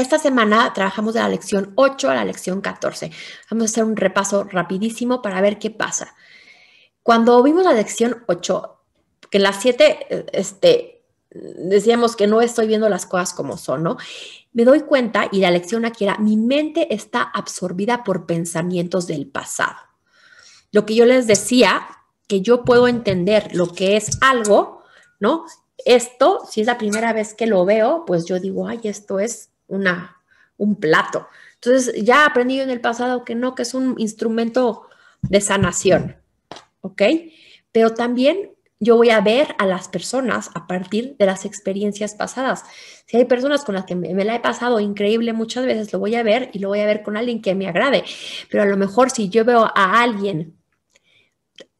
Esta semana trabajamos de la lección 8 a la lección 14. Vamos a hacer un repaso rapidísimo para ver qué pasa. Cuando vimos la lección 8, que en las 7 este, decíamos que no estoy viendo las cosas como son, ¿no? Me doy cuenta, y la lección aquí era, mi mente está absorbida por pensamientos del pasado. Lo que yo les decía, que yo puedo entender lo que es algo, ¿no? Esto, si es la primera vez que lo veo, pues yo digo, ay, esto es una, un plato. Entonces, ya aprendí aprendido en el pasado que no, que es un instrumento de sanación, ¿ok? Pero también yo voy a ver a las personas a partir de las experiencias pasadas. Si hay personas con las que me, la he pasado increíble muchas veces, lo voy a ver y lo voy a ver con alguien que me agrade. Pero a lo mejor si yo veo a alguien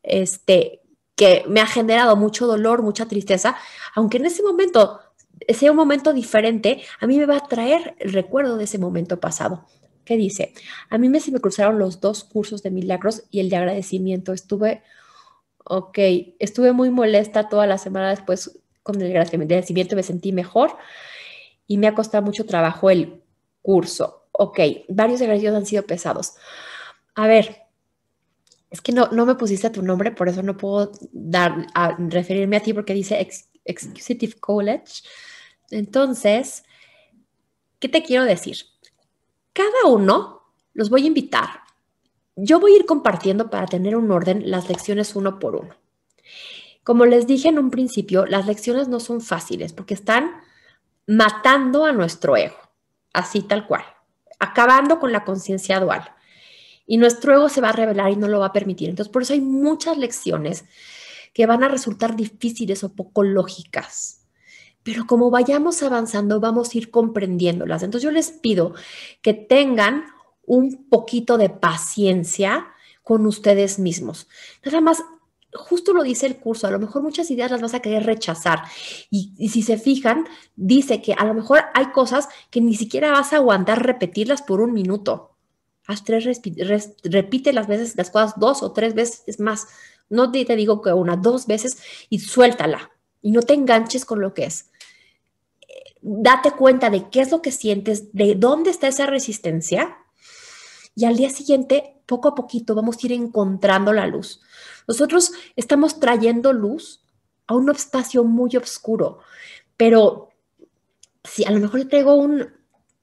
este, que me ha generado mucho dolor, mucha tristeza, aunque en ese momento sea un momento diferente, a mí me va a traer el recuerdo de ese momento pasado. ¿Qué dice? A mí me, se me cruzaron los dos cursos de milagros y el de agradecimiento. Estuve, ok, estuve muy molesta toda la semana después con el agradecimiento, me sentí mejor y me ha costado mucho trabajo el curso. Ok, varios agradecidos han sido pesados. A ver, es que no, no me pusiste tu nombre, por eso no puedo dar, a, referirme a ti porque dice Executive College. Entonces, ¿qué te quiero decir? Cada uno los voy a invitar. Yo voy a ir compartiendo para tener un orden las lecciones uno por uno. Como les dije en un principio, las lecciones no son fáciles porque están matando a nuestro ego, así tal cual, acabando con la conciencia dual. Y nuestro ego se va a revelar y no lo va a permitir. Entonces, por eso hay muchas lecciones que van a resultar difíciles o poco lógicas. Pero como vayamos avanzando, vamos a ir comprendiéndolas. Entonces yo les pido que tengan un poquito de paciencia con ustedes mismos. Nada más justo lo dice el curso, a lo mejor muchas ideas las vas a querer rechazar. Y, si se fijan, dice que a lo mejor hay cosas que ni siquiera vas a aguantar repetirlas por un minuto. Haz tres, repite las veces, las cosas dos o tres veces más. No te, digo que una, dos veces y suéltala y no te enganches con lo que es. Date cuenta de qué es lo que sientes, de dónde está esa resistencia y al día siguiente, poco a poquito, vamos a ir encontrando la luz. Nosotros estamos trayendo luz a un espacio muy oscuro, pero si a lo mejor traigo un,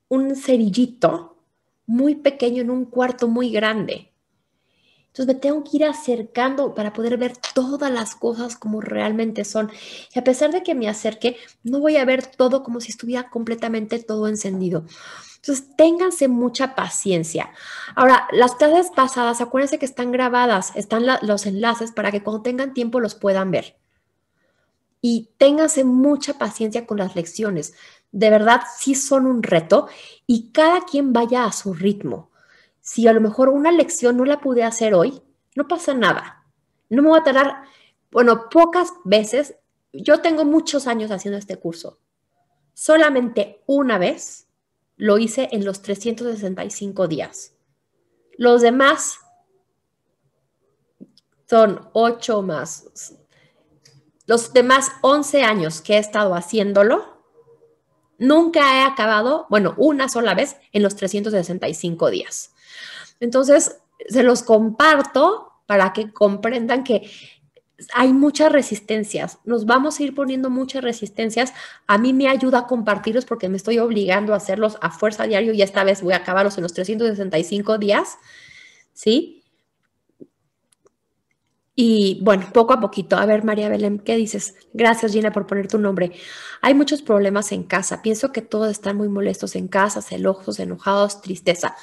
un cerillito muy pequeño en un cuarto muy grande, entonces me tengo que ir acercando para poder ver todas las cosas como realmente son. Y a pesar de que me acerque, no voy a ver todo como si estuviera completamente todo encendido. Entonces, ténganse mucha paciencia. Ahora, las clases pasadas, acuérdense que están grabadas, están los enlaces para que cuando tengan tiempo los puedan ver. Y ténganse mucha paciencia con las lecciones. De verdad, sí son un reto y cada quien vaya a su ritmo si a lo mejor una lección no la pude hacer hoy, no pasa nada. No me voy a tardar, bueno, pocas veces, yo tengo muchos años haciendo este curso. Solamente una vez lo hice en los 365 días. Los demás son ocho más. Los demás 11 años que he estado haciéndolo, nunca he acabado, bueno, una sola vez en los 365 días. Entonces, se los comparto para que comprendan que hay muchas resistencias, nos vamos a ir poniendo muchas resistencias. A mí me ayuda a compartirlos porque me estoy obligando a hacerlos a fuerza diario y esta vez voy a acabarlos en los 365 días, ¿sí? Y bueno, poco a poquito. A ver, María Belén, ¿qué dices? Gracias, Gina, por poner tu nombre. Hay muchos problemas en casa. Pienso que todos están muy molestos en casa, celosos, enojados, tristeza.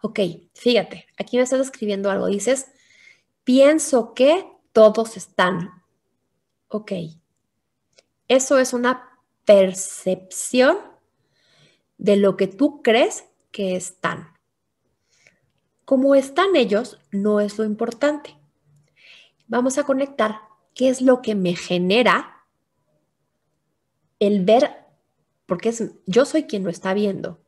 Ok, fíjate, aquí me estás escribiendo algo. Dices, pienso que todos están. Ok. Eso es una percepción de lo que tú crees que están. Como están ellos, no es lo importante. Vamos a conectar qué es lo que me genera el ver, porque yo soy quien lo está viendo,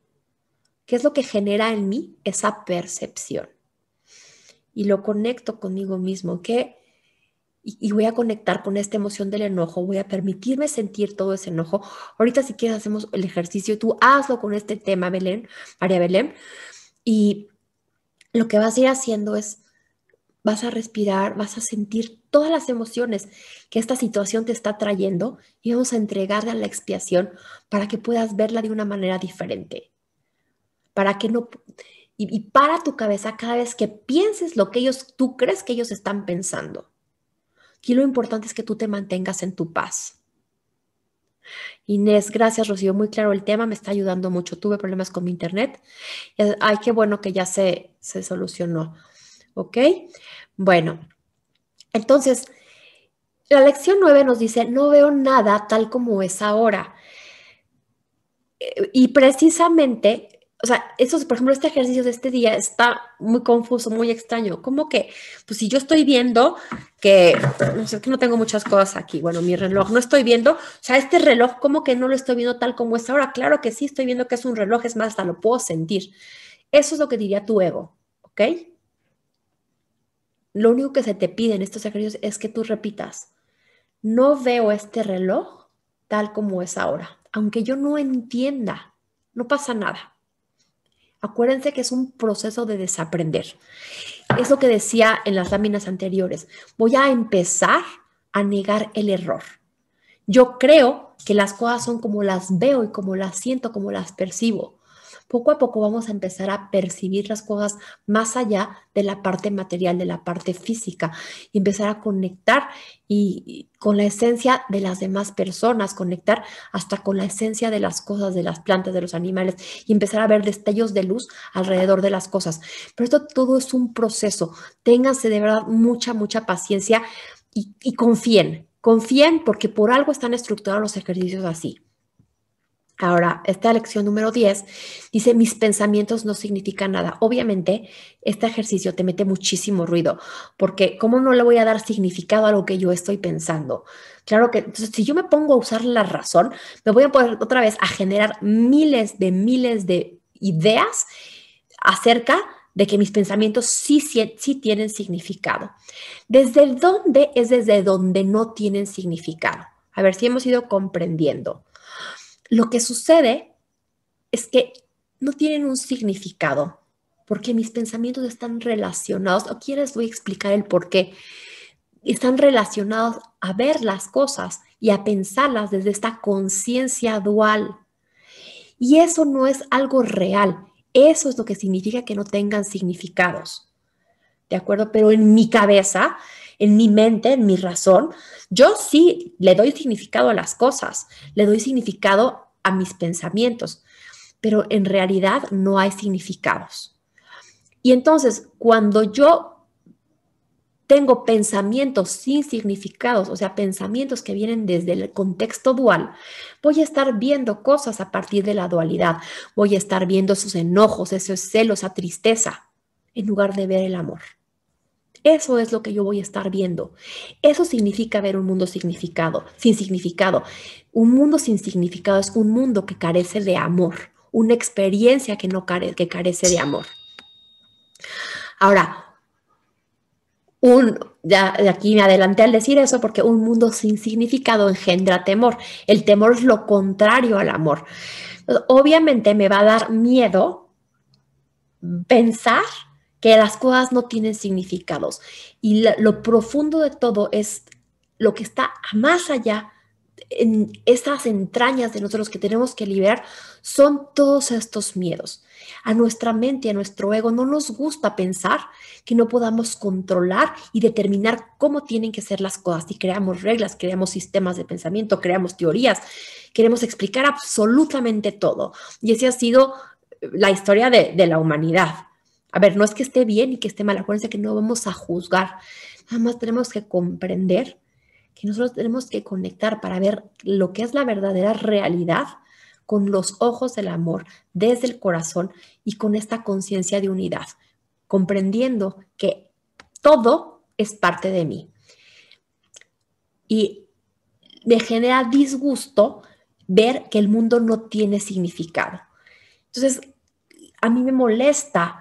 ¿Qué es lo que genera en mí esa percepción? Y lo conecto conmigo mismo, ¿qué? Y, voy a conectar con esta emoción del enojo, voy a permitirme sentir todo ese enojo. Ahorita si quieres hacemos el ejercicio, tú hazlo con este tema, Belén, María Belén. Y lo que vas a ir haciendo es, vas a respirar, vas a sentir todas las emociones que esta situación te está trayendo y vamos a entregarle a la expiación para que puedas verla de una manera diferente para que no... Y, para tu cabeza cada vez que pienses lo que ellos, tú crees que ellos están pensando. Y lo importante es que tú te mantengas en tu paz. Inés, gracias, Rocío, muy claro el tema, me está ayudando mucho. Tuve problemas con mi internet. Eh, ay, qué bueno que ya se, se solucionó. ¿Ok? Bueno, entonces, la lección nueve nos dice, no veo nada tal como es ahora. Eh, y precisamente o sea, por ejemplo, este ejercicio de este día está muy confuso, muy extraño. ¿Cómo que? Pues si yo estoy viendo que, no sé, que no tengo muchas cosas aquí, bueno, mi reloj no estoy viendo, o sea, este reloj, ¿cómo que no lo estoy viendo tal como es ahora? Claro que sí, estoy viendo que es un reloj, es más, hasta lo puedo sentir. Eso es lo que diría tu ego, ¿ok? Lo único que se te pide en estos ejercicios es que tú repitas, no veo este reloj tal como es ahora, aunque yo no entienda, no pasa nada. Acuérdense que es un proceso de desaprender. Eso que decía en las láminas anteriores, voy a empezar a negar el error. Yo creo que las cosas son como las veo y como las siento, como las percibo poco a poco vamos a empezar a percibir las cosas más allá de la parte material, de la parte física, y empezar a conectar y, con la esencia de las demás personas, conectar hasta con la esencia de las cosas, de las plantas, de los animales, y empezar a ver destellos de luz alrededor de las cosas. Pero esto todo es un proceso. Ténganse de verdad mucha, mucha paciencia y confíen, confíen porque por algo están estructurados los ejercicios así. Ahora, esta lección número 10 dice, mis pensamientos no significan nada. Obviamente, este ejercicio te mete muchísimo ruido, porque ¿cómo no le voy a dar significado a lo que yo estoy pensando? Claro que, si yo me pongo a usar la razón, me voy a poder otra vez a generar miles de miles de ideas acerca de que mis pensamientos sí, tienen significado. ¿Desde dónde es desde donde no tienen significado? A ver si hemos ido comprendiendo. Lo que sucede es que no tienen un significado, porque mis pensamientos están relacionados, o les voy a explicar el por qué, están relacionados a ver las cosas y a pensarlas desde esta conciencia dual. Y eso no es algo real, eso es lo que significa que no tengan significados. ¿de acuerdo? Pero en mi cabeza, en mi mente, en mi razón, yo sí le doy significado a las cosas, le doy significado a mis pensamientos, pero en realidad no hay significados. Y entonces, cuando yo tengo pensamientos sin significados, o sea, pensamientos que vienen desde el contexto dual, voy a estar viendo cosas a partir de la dualidad, voy a estar viendo esos enojos, esos celos, esa tristeza, en lugar de ver el amor. Eso es lo que yo voy a estar viendo. Eso significa ver un mundo significado, sin significado. Un mundo sin significado es un mundo que carece de amor, una experiencia que, no que carece de amor. Ahora, un, ya aquí me adelanté al decir eso porque un mundo sin significado engendra temor. El temor es lo contrario al amor. Obviamente me va a dar miedo pensar que las cosas no tienen significados. Y lo profundo de todo es lo que está más allá, en esas entrañas de nosotros que tenemos que liberar, son todos estos miedos. A nuestra mente, a nuestro ego, no nos gusta pensar que no podamos controlar y determinar cómo tienen que ser las cosas. Y creamos reglas, creamos sistemas de pensamiento, creamos teorías, queremos explicar absolutamente todo. Y ese ha sido la historia de la humanidad a ver, no es que esté bien y que esté mal, acuérdense que no vamos a juzgar, nada más tenemos que comprender que nosotros tenemos que conectar para ver lo que es la verdadera realidad con los ojos del amor, desde el corazón y con esta conciencia de unidad, comprendiendo que todo es parte de mí. Y me genera disgusto ver que el mundo no tiene significado. Entonces, a mí me molesta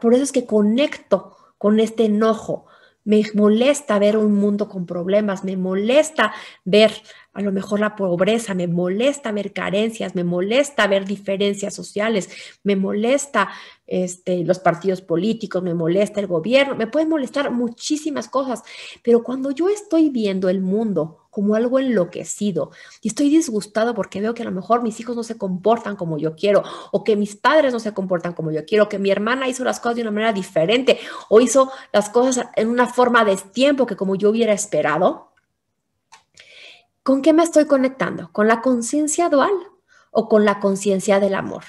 por eso es que conecto con este enojo. Me molesta ver un mundo con problemas, me molesta ver a lo mejor la pobreza, me molesta ver carencias, me molesta ver diferencias sociales, me molesta este, los partidos políticos, me molesta el gobierno, me pueden molestar muchísimas cosas, pero cuando yo estoy viendo el mundo como algo enloquecido y estoy disgustado porque veo que a lo mejor mis hijos no se comportan como yo quiero o que mis padres no se comportan como yo quiero, que mi hermana hizo las cosas de una manera diferente o hizo las cosas en una forma de tiempo que como yo hubiera esperado. ¿Con qué me estoy conectando? ¿Con la conciencia dual o con la conciencia del amor?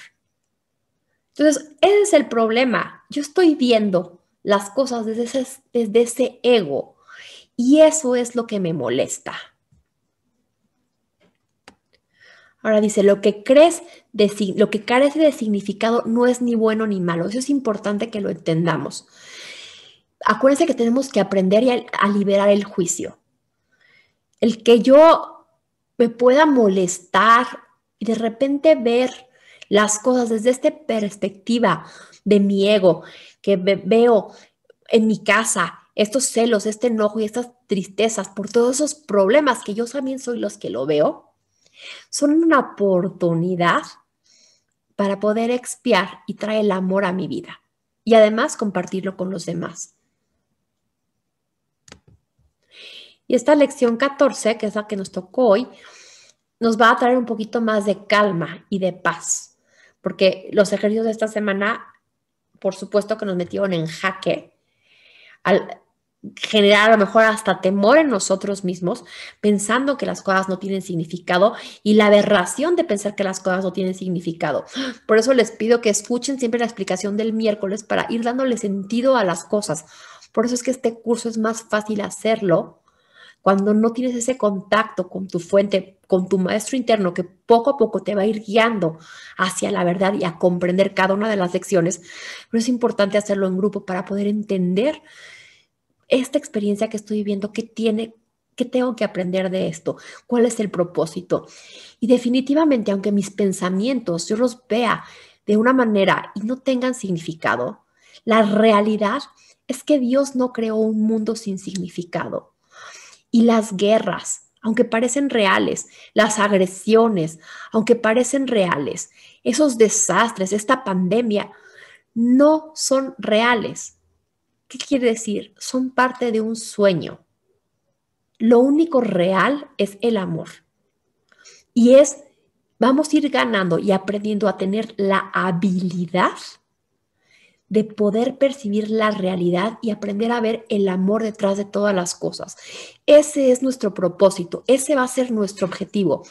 Entonces, ese es el problema. Yo estoy viendo las cosas desde ese, desde ese ego y eso es lo que me molesta. Ahora dice, lo que crees, de, lo que carece de significado no es ni bueno ni malo. Eso es importante que lo entendamos. Acuérdense que tenemos que aprender a liberar el juicio. El que yo me pueda molestar y de repente ver las cosas desde esta perspectiva de mi ego, que veo en mi casa estos celos, este enojo y estas tristezas por todos esos problemas que yo también soy los que lo veo, son una oportunidad para poder expiar y traer el amor a mi vida y además compartirlo con los demás. Y esta lección 14, que es la que nos tocó hoy, nos va a traer un poquito más de calma y de paz, porque los ejercicios de esta semana, por supuesto que nos metieron en jaque al generar a lo mejor hasta temor en nosotros mismos, pensando que las cosas no tienen significado y la aberración de pensar que las cosas no tienen significado. Por eso les pido que escuchen siempre la explicación del miércoles para ir dándole sentido a las cosas. Por eso es que este curso es más fácil hacerlo cuando no tienes ese contacto con tu fuente, con tu maestro interno, que poco a poco te va a ir guiando hacia la verdad y a comprender cada una de las lecciones. Pero es importante hacerlo en grupo para poder entender esta experiencia que estoy viviendo, ¿qué tiene? ¿Qué tengo que aprender de esto? ¿Cuál es el propósito? Y definitivamente, aunque mis pensamientos yo los vea de una manera y no tengan significado, la realidad es que Dios no creó un mundo sin significado. Y las guerras, aunque parecen reales, las agresiones, aunque parecen reales, esos desastres, esta pandemia, no son reales quiere decir? Son parte de un sueño. Lo único real es el amor. Y es, vamos a ir ganando y aprendiendo a tener la habilidad de poder percibir la realidad y aprender a ver el amor detrás de todas las cosas. Ese es nuestro propósito, ese va a ser nuestro objetivo.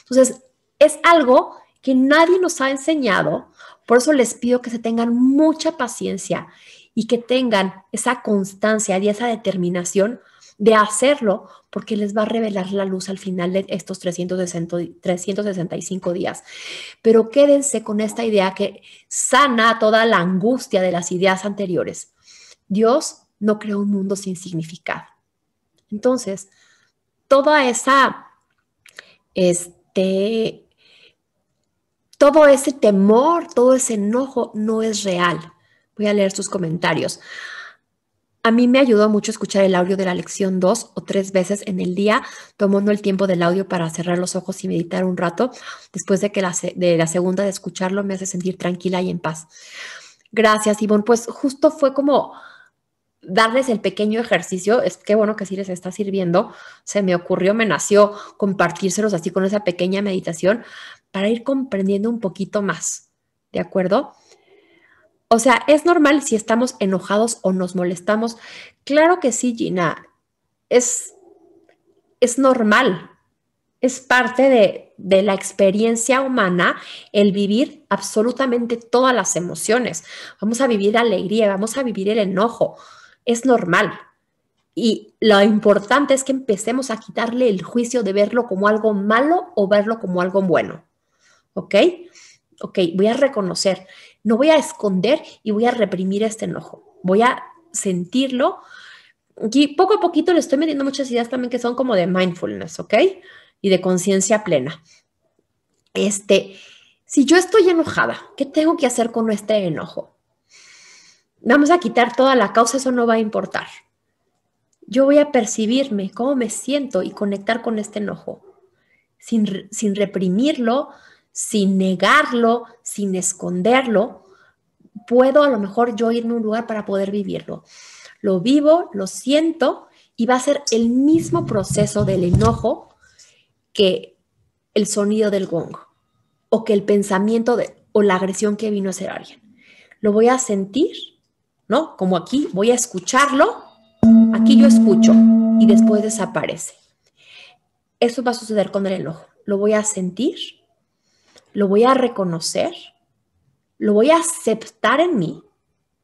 Entonces, es algo que nadie nos ha enseñado, por eso les pido que se tengan mucha paciencia y que tengan esa constancia y esa determinación de hacerlo porque les va a revelar la luz al final de estos 360, 365 días. Pero quédense con esta idea que sana toda la angustia de las ideas anteriores. Dios no creó un mundo sin significado. Entonces, toda esa, este, todo ese temor, todo ese enojo no es real. Voy a leer sus comentarios. A mí me ayudó mucho escuchar el audio de la lección dos o tres veces en el día, tomando el tiempo del audio para cerrar los ojos y meditar un rato. Después de que la, de la segunda de escucharlo me hace sentir tranquila y en paz. Gracias, Ivonne. Pues justo fue como darles el pequeño ejercicio. Es que bueno que sí les está sirviendo. Se me ocurrió, me nació compartírselos así con esa pequeña meditación para ir comprendiendo un poquito más. ¿De acuerdo? O sea, es normal si estamos enojados o nos molestamos. Claro que sí, Gina. Es, es normal. Es parte de, de la experiencia humana el vivir absolutamente todas las emociones. Vamos a vivir alegría, vamos a vivir el enojo. Es normal. Y lo importante es que empecemos a quitarle el juicio de verlo como algo malo o verlo como algo bueno. ¿Ok? Ok, voy a reconocer no voy a esconder y voy a reprimir este enojo. Voy a sentirlo. Y poco a poquito le estoy metiendo muchas ideas también que son como de mindfulness, ¿ok? Y de conciencia plena. Este, si yo estoy enojada, ¿qué tengo que hacer con este enojo? Vamos a quitar toda la causa, eso no va a importar. Yo voy a percibirme, cómo me siento y conectar con este enojo, sin, sin reprimirlo, sin negarlo, sin esconderlo, puedo a lo mejor yo irme a un lugar para poder vivirlo. Lo vivo, lo siento y va a ser el mismo proceso del enojo que el sonido del gong o que el pensamiento o la agresión que vino a ser alguien. Lo voy a sentir, ¿no? Como aquí, voy a escucharlo, aquí yo escucho y después desaparece. Eso va a suceder con el enojo. Lo voy a sentir, lo voy a reconocer, lo voy a aceptar en mí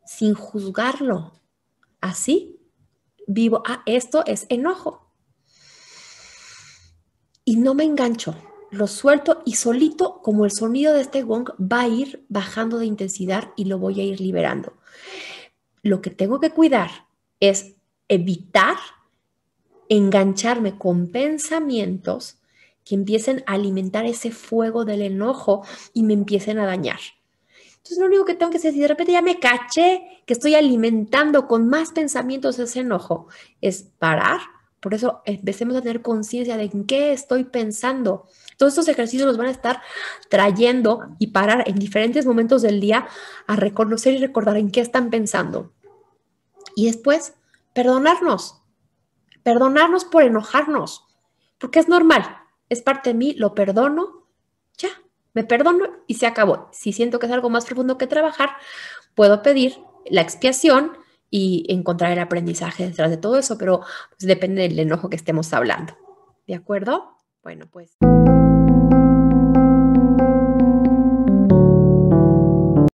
sin juzgarlo. Así vivo, ah, esto es enojo. Y no me engancho, lo suelto y solito, como el sonido de este gong, va a ir bajando de intensidad y lo voy a ir liberando. Lo que tengo que cuidar es evitar engancharme con pensamientos que empiecen a alimentar ese fuego del enojo y me empiecen a dañar. Entonces lo único que tengo que hacer, si de repente ya me caché que estoy alimentando con más pensamientos ese enojo, es parar. Por eso empecemos a tener conciencia de en qué estoy pensando. Todos estos ejercicios los van a estar trayendo y parar en diferentes momentos del día a reconocer y recordar en qué están pensando. Y después, perdonarnos. Perdonarnos por enojarnos, porque es normal es parte de mí, lo perdono, ya, me perdono y se acabó. Si siento que es algo más profundo que trabajar, puedo pedir la expiación y encontrar el aprendizaje detrás de todo eso, pero pues, depende del enojo que estemos hablando. ¿De acuerdo? Bueno, pues...